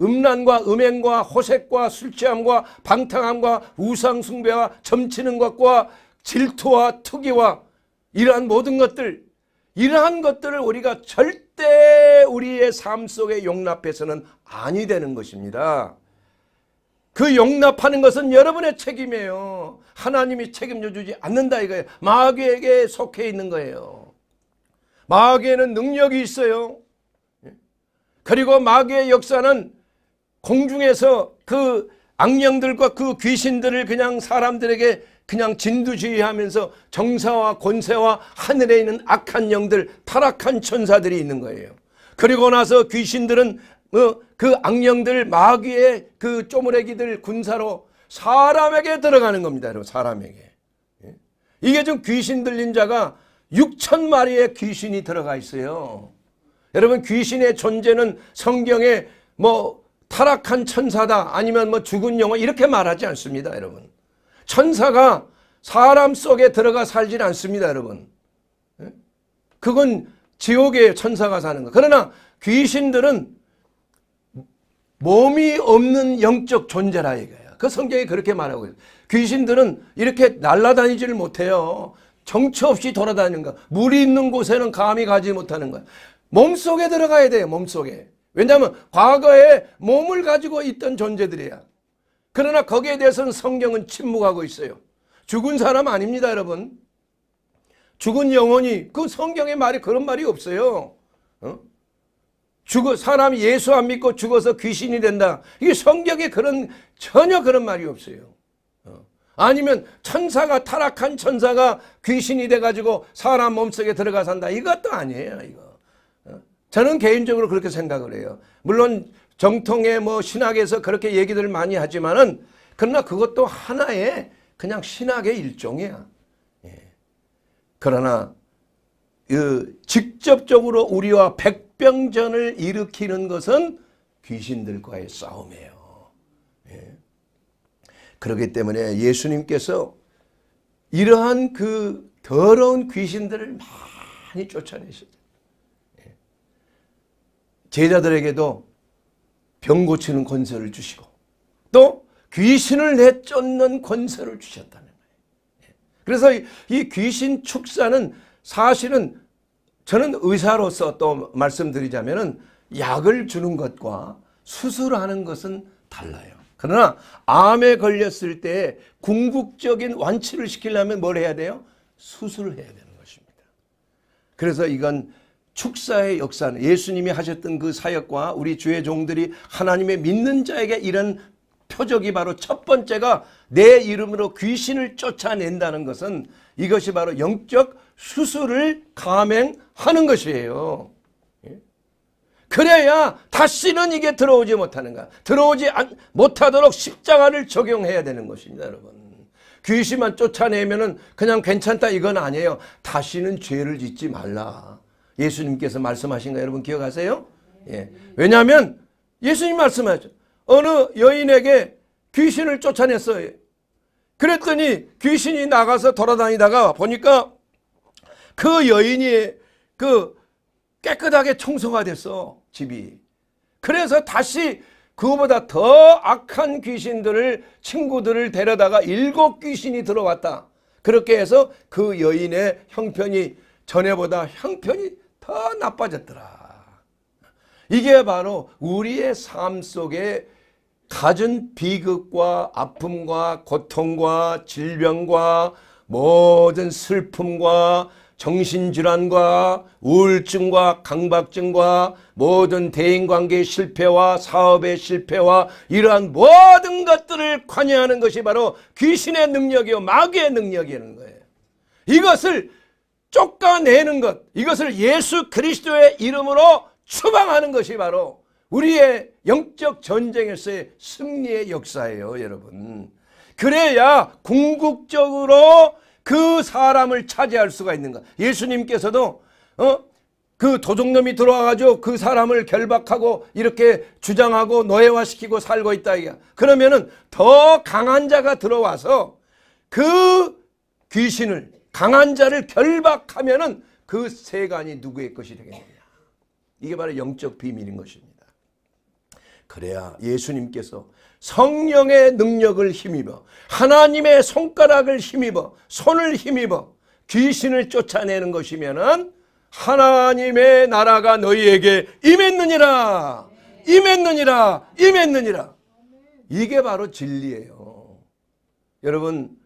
음란과 음행과 호색과 술취함과 방탕함과 우상숭배와 점치는 것과 질투와 투기와 이러한 모든 것들 이러한 것들을 우리가 절대 우리의 삶 속에 용납해서는 아니 되는 것입니다. 그 용납하는 것은 여러분의 책임이에요. 하나님이 책임져 주지 않는다 이거예요. 마귀에게 속해 있는 거예요. 마귀에는 능력이 있어요. 예? 그리고 마귀의 역사는 공중에서 그 악령들과 그 귀신들을 그냥 사람들에게 그냥 진두지휘하면서 정사와 권세와 하늘에 있는 악한 영들 타락한 천사들이 있는 거예요. 그리고 나서 귀신들은 어, 그 악령들 마귀의 그 쪼무레기들 군사로 사람에게 들어가는 겁니다. 여러분 사람에게. 예? 이게 좀 귀신 들린 자가 6천 마리의 귀신이 들어가 있어요. 여러분 귀신의 존재는 성경에 뭐 타락한 천사다 아니면 뭐 죽은 영혼 이렇게 말하지 않습니다. 여러분. 천사가 사람 속에 들어가 살진 않습니다, 여러분. 예? 그건 지옥의 천사가 사는 거. 그러나 귀신들은 몸이 없는 영적 존재라 이거예요. 그 성경이 그렇게 말하고 있어요. 귀신들은 이렇게 날아다니지를 못해요. 정처 없이 돌아다니는 거. 물이 있는 곳에는 감히 가지 못하는 거 몸속에 들어가야 돼요. 몸속에. 왜냐하면 과거에 몸을 가지고 있던 존재들이야. 그러나 거기에 대해서는 성경은 침묵하고 있어요. 죽은 사람 아닙니다, 여러분. 죽은 영혼이 그 성경의 말이 그런 말이 없어요. 어? 죽어 사람이 예수 안 믿고 죽어서 귀신이 된다. 이게 성경에 그런 전혀 그런 말이 없어요. 어? 아니면 천사가 타락한 천사가 귀신이 돼가지고 사람 몸속에 들어가 산다. 이것도 아니에요. 이거. 어? 저는 개인적으로 그렇게 생각을 해요. 물론 정통의 뭐 신학에서 그렇게 얘기들 많이 하지만은 그러나 그것도 하나의 그냥 신학의 일종이야. 예. 그러나 그 직접적으로 우리와 백병전을 일으키는 것은 귀신들과의 싸움이에요. 예. 그렇기 때문에 예수님께서 이러한 그 더러운 귀신들을 많이 쫓아내셨다. 예. 제자들에게도 병 고치는 권세를 주시고 또 귀신을 내쫓는 권세를 주셨다는 거예요. 예. 그래서 이, 귀신 축사는 사실은 저는 의사로서 또 말씀드리자면은 약을 주는 것과 수술하는 것은 달라요. 그러나 암에 걸렸을 때 궁극적인 완치를 시키려면 뭘 해야 돼요? 수술을 해야 되는 것입니다. 그래서 이건 축사의 역사는 예수님이 하셨던 그 사역과 우리 주의 종들이 하나님의 믿는 자에게 이런 표적이 바로 첫 번째가 내 이름으로 귀신을 쫓아낸다는 것은 이것이 바로 영적 수술을 감행하는 것이에요. 예? 그래야 다시는 이게 들어오지 못하는 가 들어오지 못하도록 십자가를 적용해야 되는 것입니다, 여러분. 귀신만 쫓아내면은 그냥 괜찮다 이건 아니에요. 다시는 죄를 짓지 말라. 예수님께서 말씀하신 거 여러분 기억하세요? 예. 왜냐하면 예수님 말씀하죠. 어느 여인에게 귀신을 쫓아냈어요. 그랬더니 귀신이 나가서 돌아다니다가 보니까 그 여인이 그 깨끗하게 청소가 됐어 집이. 그래서 다시 그보다더 악한 귀신들을 친구들을 데려다가 일곱 귀신이 들어왔다. 그렇게 해서 그 여인의 형편이 전에보다 형편이 아, 나빠졌더라. 이게 바로 우리의 삶 속에 가진 비극과 아픔과 고통과 질병과 모든 슬픔과 정신질환과 우울증과 강박증과 모든 대인관계 실패와 사업의 실패와 이러한 모든 것들을 관여하는 것이 바로 귀신의 능력이요 마귀의 능력이라는 거예요. 이것을 쫓아내는 것 이것을 예수 그리스도의 이름으로 추방하는 것이 바로 우리의 영적 전쟁에서의 승리의 역사예요 여러분 그래야 궁극적으로 그 사람을 차지할 수가 있는 것 예수님께서도 어? 그 도둑놈이 들어와가지고 그 사람을 결박하고 이렇게 주장하고 노예화시키고 살고 있다 이게 그러면은 더 강한 자가 들어와서 그 귀신을 강한 자를 결박하면은 그 세간이 누구의 것이 되겠느냐. 이게 바로 영적 비밀인 것입니다. 그래야 예수님께서 성령의 능력을 힘입어 하나님의 손가락을 힘입어 손을 힘입어 귀신을 쫓아내는 것이면은 하나님의 나라가 너희에게 임했느니라 임했느니라 임했느니라 이게 바로 진리예요. 여러분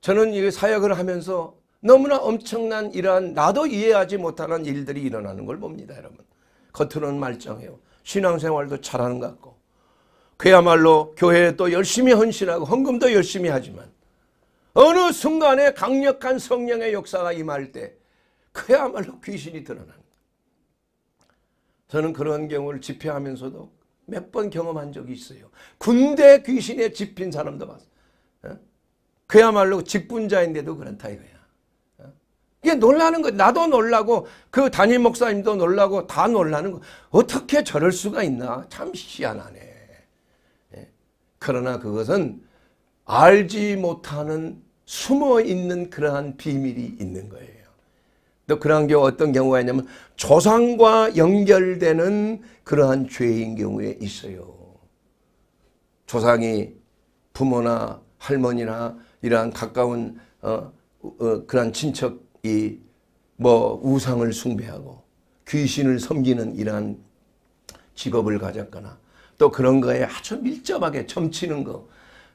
저는 이 사역을 하면서 너무나 엄청난 이러한 나도 이해하지 못하는 일들이 일어나는 걸 봅니다 여러분. 겉으로는 말짱해요. 신앙생활도 잘하는 것 같고 그야말로 교회에 또 열심히 헌신하고 헌금도 열심히 하지만 어느 순간에 강력한 성령의 역사가 임할 때 그야말로 귀신이 드러난다. 저는 그런 경우를 집회하면서도 몇 번 경험한 적이 있어요. 군대 귀신에 집힌 사람도 봤어요. 예? 그야말로 직분자인데도 그런다 이거요 이게 놀라는 거 나도 놀라고 그 담임 목사님도 놀라고 다 놀라는 거 어떻게 저럴 수가 있나 참 희한하네. 예. 그러나 그것은 알지 못하는 숨어있는 그러한 비밀이 있는 거예요. 또 그러한 경우 어떤 경우가 있냐면 조상과 연결되는 그러한 죄인 경우에 있어요. 조상이 부모나 할머니나 이러한 가까운 어, 어, 그런 친척 이뭐 우상을 숭배하고 귀신을 섬기는 이러한 직업을 가졌거나 또 그런 거에 아주 밀접하게 점치는 거,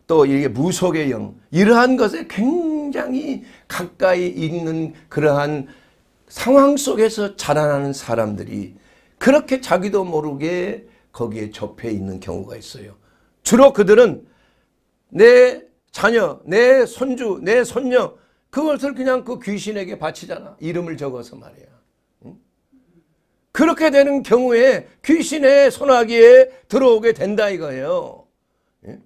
또 이게 무속의 영, 이러한 것에 굉장히 가까이 있는 그러한 상황 속에서 자라나는 사람들이 그렇게 자기도 모르게 거기에 접해 있는 경우가 있어요. 주로 그들은 내 자녀, 내 손주, 내 손녀 그것을 그냥 그 귀신에게 바치잖아. 이름을 적어서 말이야. 응? 그렇게 되는 경우에 귀신의 손아귀에 들어오게 된다 이거예요. 예?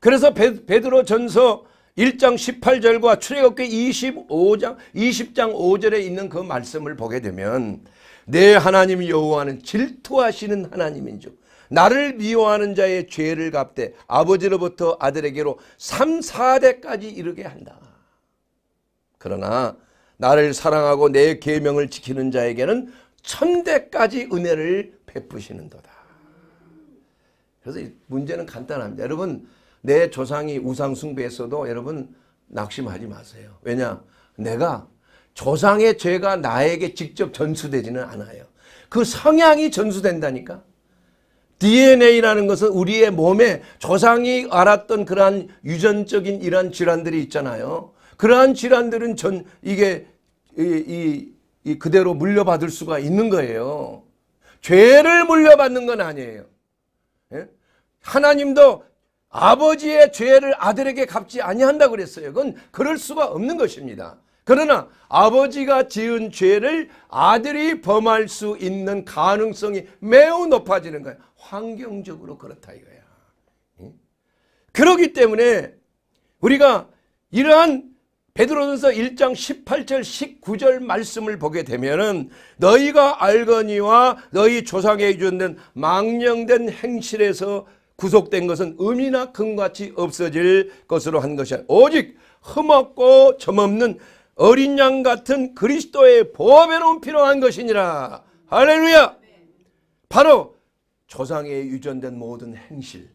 그래서 베, 베드로 전서 1장 18절과 출애굽기 25장 20장 5절에 있는 그 말씀을 보게 되면 내 하나님 여호와는 질투하시는 하나님인즉 나를 미워하는 자의 죄를 갚되 아버지로부터 아들에게로 3, 4대까지 이르게 한다. 그러나 나를 사랑하고 내 계명을 지키는 자에게는 천대까지 은혜를 베푸시는도다. 그래서 문제는 간단합니다. 여러분 내 조상이 우상 숭배했어도 여러분 낙심하지 마세요. 왜냐? 내가 조상의 죄가 나에게 직접 전수되지는 않아요. 그 성향이 전수된다니까. DNA라는 것은 우리의 몸에 조상이 알았던 그러한 유전적인 이러 질환들이 있잖아요. 그러한 질환들은 전 이게 이, 이, 이 그대로 물려받을 수가 있는 거예요. 죄를 물려받는 건 아니에요. 예? 하나님도 아버지의 죄를 아들에게 갚지 아니한다 그랬어요. 그건 그럴 수가 없는 것입니다. 그러나 아버지가 지은 죄를 아들이 범할 수 있는 가능성이 매우 높아지는 거예요. 환경적으로 그렇다 이거야. 예? 그러기 때문에 우리가 이러한 베드로전서 1장 18절 19절 말씀을 보게 되면은 너희가 알거니와 너희 조상에게 주는 망령된 행실에서 구속된 것은 음이나 금같이 없어질 것으로 한 것이 아니라 오직 흠없고 점없는 어린 양 같은 그리스도의 보험에는 필요한 것이니라. 할렐루야! 바로 조상에 유전된 모든 행실,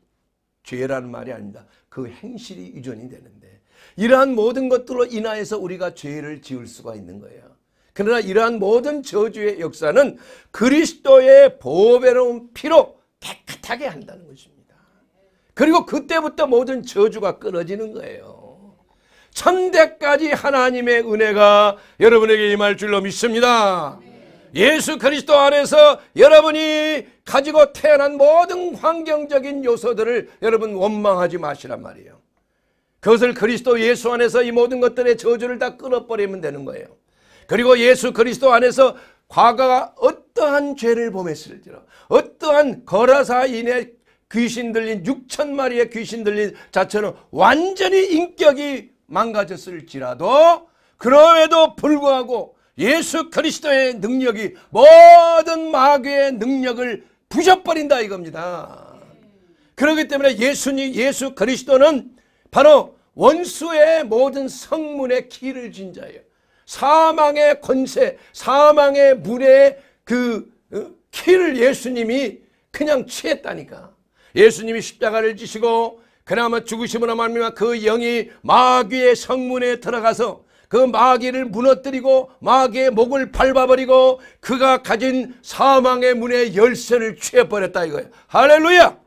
죄라는 말이 아닙니다. 그 행실이 유전이 되는데 이러한 모든 것들로 인하여서 우리가 죄를 지을 수가 있는 거예요. 그러나 이러한 모든 저주의 역사는 그리스도의 보배로운 피로 깨끗하게 한다는 것입니다. 그리고 그때부터 모든 저주가 끊어지는 거예요. 천대까지 하나님의 은혜가 여러분에게 임할 줄로 믿습니다. 예수 그리스도 안에서 여러분이 가지고 태어난 모든 환경적인 요소들을 여러분 원망하지 마시란 말이에요. 그것을 그리스도 예수 안에서 이 모든 것들의 저주를 다 끊어버리면 되는 거예요. 그리고 예수 그리스도 안에서 과거가 어떠한 죄를 범했을지라 어떠한 거라사인의 귀신 들린 6천 마리의 귀신 들린 자처럼 완전히 인격이 망가졌을지라도 그럼에도 불구하고 예수 그리스도의 능력이 모든 마귀의 능력을 부셔버린다 이겁니다. 그렇기 때문에 예수님 예수 그리스도는 바로 원수의 모든 성문에 키를 쥔 자예요. 사망의 권세, 사망의 문의 그 어, 키를 예수님이 그냥 취했다니까. 예수님이 십자가를 지시고 그나마 죽으심으로 말미암아 그 영이 마귀의 성문에 들어가서 그 마귀를 무너뜨리고 마귀의 목을 밟아버리고 그가 가진 사망의 문의 열쇠를 취해버렸다 이거예요. 할렐루야!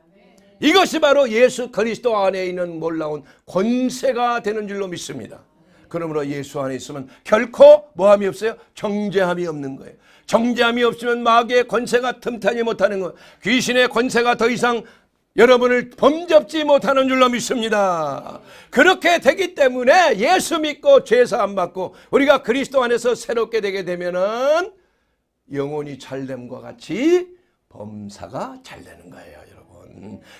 이것이 바로 예수 그리스도 안에 있는 놀라운 권세가 되는 줄로 믿습니다. 그러므로 예수 안에 있으면 결코 뭐함이 없어요? 정죄함이 없는 거예요. 정죄함이 없으면 마귀의 권세가 틈타지 못하는 거 귀신의 권세가 더 이상 여러분을 범접지 못하는 줄로 믿습니다. 그렇게 되기 때문에 예수 믿고 죄사 안 받고 우리가 그리스도 안에서 새롭게 되게 되면은 영혼이 잘됨과 같이 범사가 잘 되는 거예요.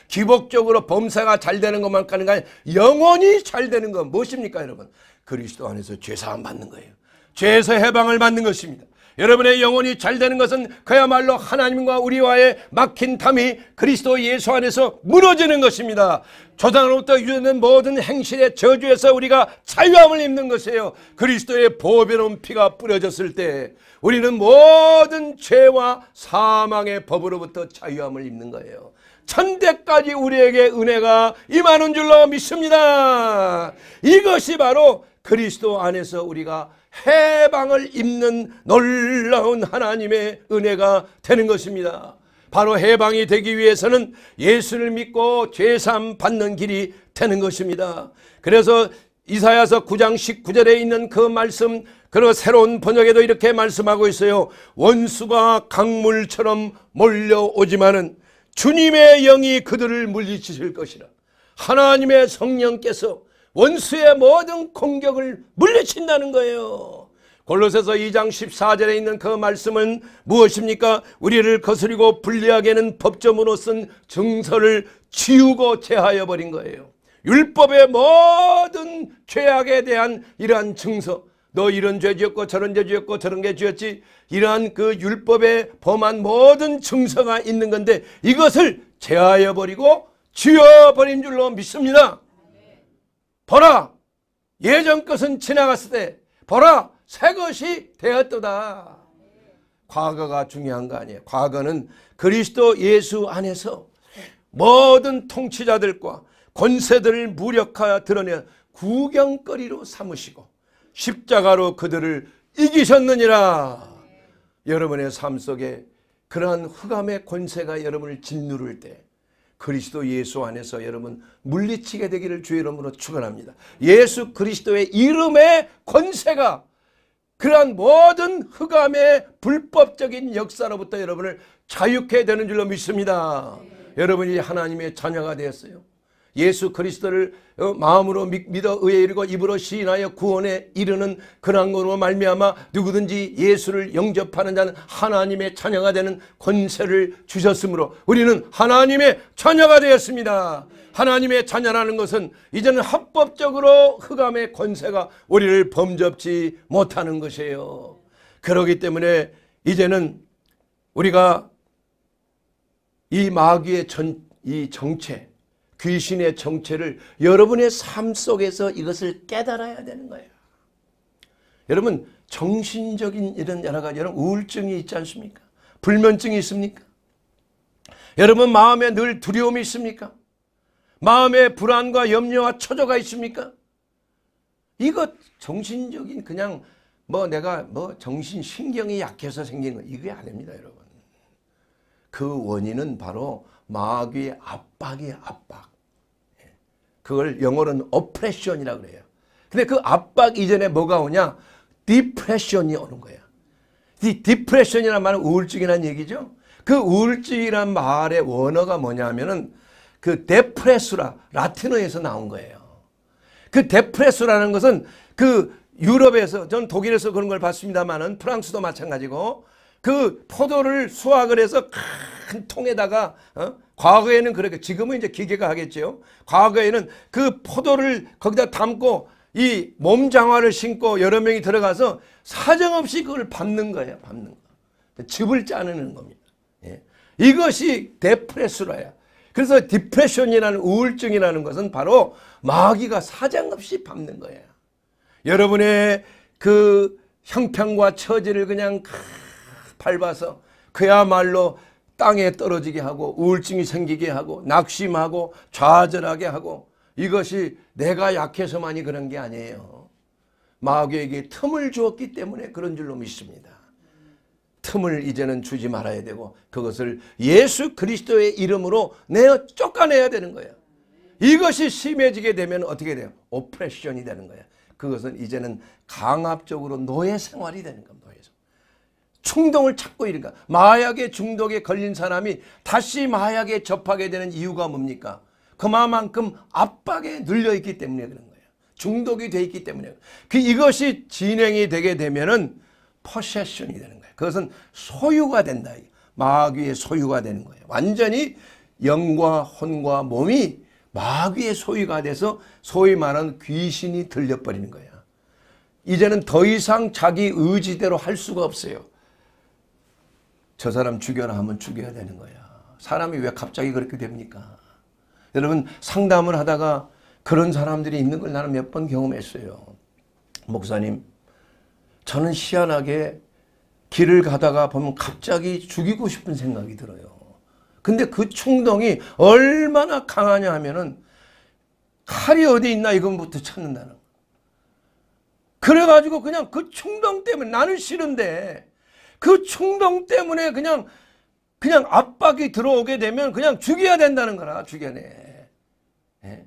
기복적으로 범사가 잘 되는 것만 가는 게 아니라 영원히 잘 되는 건 무엇입니까 여러분? 그리스도 안에서 죄사함 받는 거예요. 죄에서 해방을 받는 것입니다. 여러분의 영혼이 잘 되는 것은 그야말로 하나님과 우리와의 막힌 탐이 그리스도 예수 안에서 무너지는 것입니다. 조상으로부터 유전된 모든 행실의 저주에서 우리가 자유함을 입는 것이에요. 그리스도의 보배로운 피가 뿌려졌을 때 우리는 모든 죄와 사망의 법으로부터 자유함을 입는 거예요. 천대까지 우리에게 은혜가 임하는 줄로 믿습니다. 이것이 바로 그리스도 안에서 우리가 해방을 입는 놀라운 하나님의 은혜가 되는 것입니다. 바로 해방이 되기 위해서는 예수를 믿고 죄삼 받는 길이 되는 것입니다. 그래서 이사야서 9장 19절에 있는 그 말씀 그리고 새로운 번역에도 이렇게 말씀하고 있어요. 원수가 강물처럼 몰려오지만은 주님의 영이 그들을 물리치실 것이라. 하나님의 성령께서 원수의 모든 공격을 물리친다는 거예요. 골로새서 2장 14절에 있는 그 말씀은 무엇입니까? 우리를 거스리고 불리하게는 법점으로 쓴 증서를 지우고 제하여 버린 거예요. 율법의 모든 죄악에 대한 이러한 증서 너 이런 죄 지었고 저런 죄 지었고 저런 게 지었지 이러한 그 율법에 범한 모든 증서가 있는 건데 이것을 제하여 버리고 지어 버린 줄로 믿습니다. 보라 예전 것은 지나갔을 때 보라 새 것이 되었도다. 과거가 중요한 거 아니에요. 과거는 그리스도 예수 안에서 모든 통치자들과 권세들을 무력화 드러내 구경거리로 삼으시고 십자가로 그들을 이기셨느니라. 여러분의 삶 속에 그러한 흑암의 권세가 여러분을 짓누를 때 그리스도 예수 안에서 여러분 물리치게 되기를 주의 이름으로 축원합니다. 예수 그리스도의 이름의 권세가 그러한 모든 흑암의 불법적인 역사로부터 여러분을 자유케 되는 줄로 믿습니다. 여러분이 하나님의 자녀가 되었어요. 예수 그리스도를 어, 마음으로 믿어 의에 이르고 입으로 시인하여 구원에 이르는 그런 으로 말미암아 누구든지 예수를 영접하는 자는 하나님의 자녀가 되는 권세를 주셨으므로 우리는 하나님의 자녀가 되었습니다. 하나님의 자녀라는 것은 이제는 합법적으로 흑암의 권세가 우리를 범접지 못하는 것이에요. 그러기 때문에 이제는 우리가 이 마귀의 전, 이 정체 귀신의 정체를 여러분의 삶 속에서 이것을 깨달아야 되는 거예요. 여러분 정신적인 이런 여러 가지 여러분 우울증이 있지 않습니까? 불면증이 있습니까? 여러분 마음에 늘 두려움이 있습니까? 마음에 불안과 염려와 초조가 있습니까? 이것 정신적인 그냥 뭐 내가 뭐 정신신경이 약해서 생긴 거 이게 아닙니다 여러분. 그 원인은 바로 마귀의 압박이 압박. 예. 그걸 영어로는 oppression이라고 그래요. 근데 그 압박 이전에 뭐가 오냐? 디프레션이 오는 거야. 이 디프레션이란 말은 우울증이란 얘기죠. 그 우울증이란 말의 원어가 뭐냐면은 그 데프레스라 라틴어에서 나온 거예요. 그 데프레스라는 것은 그 유럽에서 전 독일에서 그런 걸 봤습니다만은 프랑스도 마찬가지고 그 포도를 수확을 해서 큰 통에다가 어? 과거에는 그렇게 지금은 이제 기계가 하겠죠. 과거에는 그 포도를 거기다 담고 이 몸장화를 신고 여러 명이 들어가서 사정없이 그걸 밟는 거예요. 밟는 거. 집을 짜내는 겁니다. 예. 이것이 데프레스라야. 그래서 디프레션이라는 우울증이라는 것은 바로 마귀가 사정없이 밟는 거예요. 여러분의 그 형편과 처지를 그냥 밟아서 그야말로 땅에 떨어지게 하고 우울증이 생기게 하고 낙심하고 좌절하게 하고 이것이 내가 약해서만이 그런 게 아니에요. 마귀에게 틈을 주었기 때문에 그런 줄로 믿습니다. 틈을 이제는 주지 말아야 되고 그것을 예수 그리스도의 이름으로 내어 쫓아내야 되는 거예요. 이것이 심해지게 되면 어떻게 돼요? 오프레션이 되는 거예요. 그것은 이제는 강압적으로 노예 생활이 되는 겁니다. 충동을 찾고 이러니까 마약의 중독에 걸린 사람이 다시 마약에 접하게 되는 이유가 뭡니까? 그만큼 압박에 눌려있기 때문에 그런 거예요. 중독이 돼 있기 때문에. 그 이것이 진행이 되게 되면은 퍼세션이 되는 거예요. 그것은 소유가 된다. 마귀의 소유가 되는 거예요. 완전히 영과 혼과 몸이 마귀의 소유가 돼서 소위 말하는 귀신이 들려버리는 거예요 이제는 더 이상 자기 의지대로 할 수가 없어요. 저 사람 죽여라 하면 죽여야 되는 거야. 사람이 왜 갑자기 그렇게 됩니까? 여러분 상담을 하다가 그런 사람들이 있는 걸 나는 몇 번 경험했어요. 목사님 저는 희한하게 길을 가다가 보면 갑자기 죽이고 싶은 생각이 들어요. 근데 그 충동이 얼마나 강하냐 하면은 칼이 어디 있나 이건부터 찾는다는 거. 그래가지고 그냥 그 충동 때문에 나는 싫은데 그 충동 때문에 그냥 그냥 압박이 들어오게 되면 그냥 죽여야 된다는 거라 죽여야 돼. 예?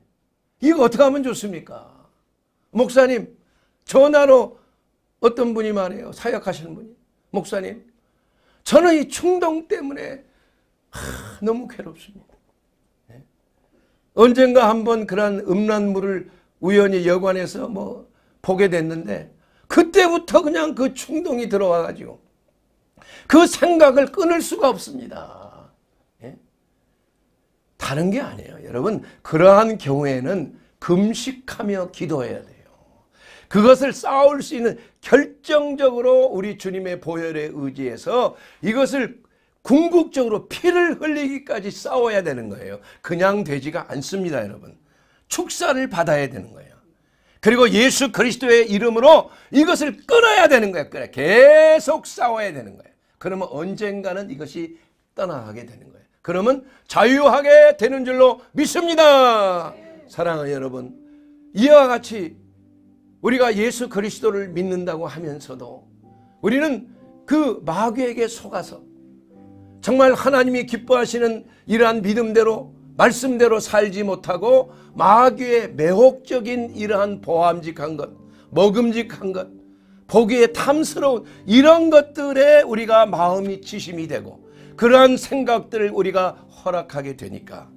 이거 어떻게 하면 좋습니까? 목사님 전화로 어떤 분이 말해요. 사역하시는 분이. 목사님 저는 이 충동 때문에 하, 너무 괴롭습니다. 예? 언젠가 한번 그런 음란물을 우연히 여관에서 뭐 보게 됐는데 그때부터 그냥 그 충동이 들어와가지고 그 생각을 끊을 수가 없습니다. 예? 다른 게 아니에요. 여러분 그러한 경우에는 금식하며 기도해야 돼요. 그것을 싸울 수 있는 결정적으로 우리 주님의 보혈에 의지해서 이것을 궁극적으로 피를 흘리기까지 싸워야 되는 거예요. 그냥 되지가 않습니다, 여러분. 축사를 받아야 되는 거예요. 그리고 예수 그리스도의 이름으로 이것을 끊어야 되는 거예요. 계속 싸워야 되는 거예요. 그러면 언젠가는 이것이 떠나가게 되는 거예요. 그러면 자유하게 되는 줄로 믿습니다. 사랑하는 여러분, 이와 같이 우리가 예수 그리스도를 믿는다고 하면서도 우리는 그 마귀에게 속아서 정말 하나님이 기뻐하시는 이러한 믿음대로 말씀대로 살지 못하고 마귀의 매혹적인 이러한 보암직한 것, 먹음직한 것, 보기에 탐스러운 이런 것들에 우리가 마음이 지심이 되고 그러한 생각들을 우리가 허락하게 되니까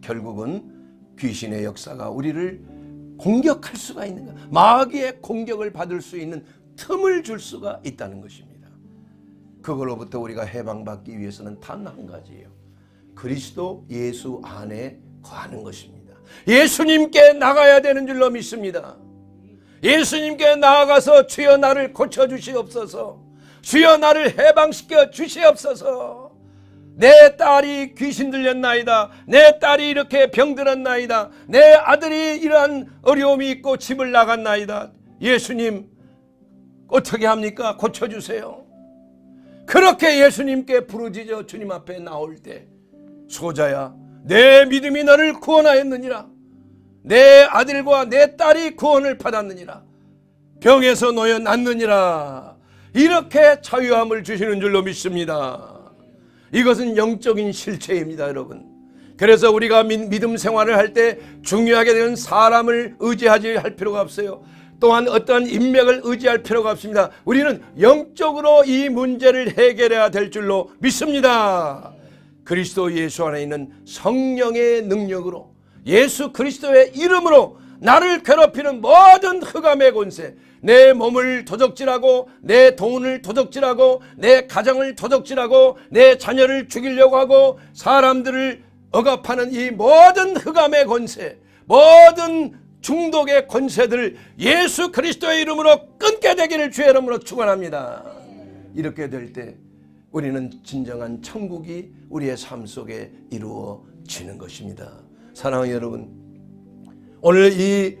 결국은 귀신의 역사가 우리를 공격할 수가 있는 것, 마귀의 공격을 받을 수 있는 틈을 줄 수가 있다는 것입니다. 그걸로부터 우리가 해방받기 위해서는 단 한 가지예요. 그리스도 예수 안에 거하는 것입니다. 예수님께 나가야 되는 줄로 믿습니다. 예수님께 나아가서 주여 나를 고쳐 주시옵소서. 주여 나를 해방시켜 주시옵소서. 내 딸이 귀신 들렸나이다. 내 딸이 이렇게 병들었나이다. 내 아들이 이러한 어려움이 있고 집을 나갔나이다. 예수님 어떻게 합니까? 고쳐 주세요. 그렇게 예수님께 부르짖어 주님 앞에 나올 때 소자야 내 믿음이 너를 구원하였느니라. 내 아들과 내 딸이 구원을 받았느니라. 병에서 놓여 났느니라. 이렇게 자유함을 주시는 줄로 믿습니다. 이것은 영적인 실체입니다, 여러분. 그래서 우리가 믿음 생활을 할 때 중요하게 되는 사람을 의지하지 할 필요가 없어요. 또한 어떠 인맥을 의지할 필요가 없습니다. 우리는 영적으로 이 문제를 해결해야 될 줄로 믿습니다. 그리스도 예수 안에 있는 성령의 능력으로 예수 그리스도의 이름으로 나를 괴롭히는 모든 흑암의 권세 내 몸을 도적질하고 내 돈을 도적질하고 내 가정을 도적질하고 내 자녀를 죽이려고 하고 사람들을 억압하는 이 모든 흑암의 권세 모든 중독의 권세들 예수 그리스도의 이름으로 끊게 되기를 주의 이름으로 축원합니다 이렇게 될 때 우리는 진정한 천국이 우리의 삶 속에 이루어지는 것입니다 사랑하는 여러분, 오늘 이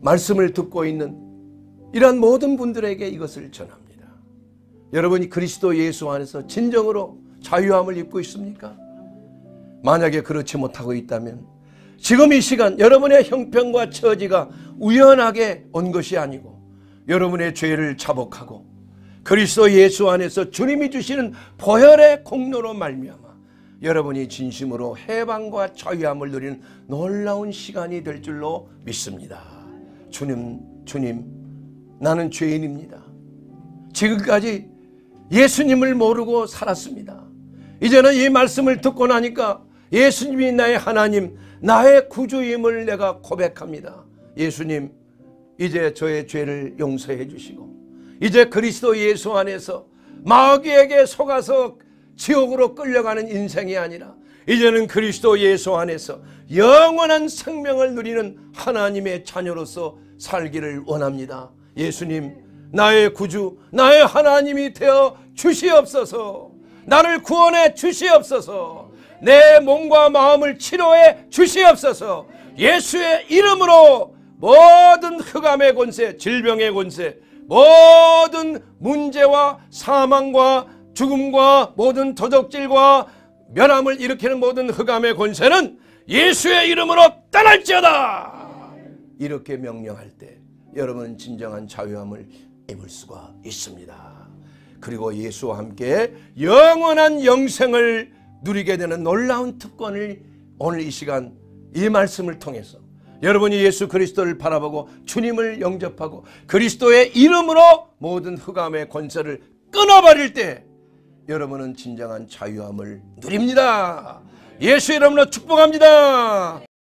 말씀을 듣고 있는 이러한 모든 분들에게 이것을 전합니다. 여러분이 그리스도 예수 안에서 진정으로 자유함을 입고 있습니까? 만약에 그렇지 못하고 있다면 지금 이 시간 여러분의 형편과 처지가 우연하게 온 것이 아니고 여러분의 죄를 자복하고 그리스도 예수 안에서 주님이 주시는 보혈의 공로로 말미암아 여러분이 진심으로 해방과 자유함을 누리는 놀라운 시간이 될 줄로 믿습니다. 주님, 주님, 나는 죄인입니다. 지금까지 예수님을 모르고 살았습니다. 이제는 이 말씀을 듣고 나니까 예수님이 나의 하나님, 나의 구주임을 내가 고백합니다. 예수님, 이제 저의 죄를 용서해 주시고, 이제 그리스도 예수 안에서 마귀에게 속아서 지옥으로 끌려가는 인생이 아니라 이제는 그리스도 예수 안에서 영원한 생명을 누리는 하나님의 자녀로서 살기를 원합니다. 예수님 나의 구주 나의 하나님이 되어 주시옵소서 나를 구원해 주시옵소서 내 몸과 마음을 치료해 주시옵소서 예수의 이름으로 모든 흑암의 권세 질병의 권세 모든 문제와 사망과 죽음과 모든 도적질과 멸함을 일으키는 모든 흑암의 권세는 예수의 이름으로 떠날지어다 이렇게 명령할 때 여러분은 진정한 자유함을 입을 수가 있습니다 그리고 예수와 함께 영원한 영생을 누리게 되는 놀라운 특권을 오늘 이 시간 이 말씀을 통해서 여러분이 예수 그리스도를 바라보고 주님을 영접하고 그리스도의 이름으로 모든 흑암의 권세를 끊어버릴 때 여러분은 진정한 자유함을 누립니다. 예수 이름으로 축복합니다.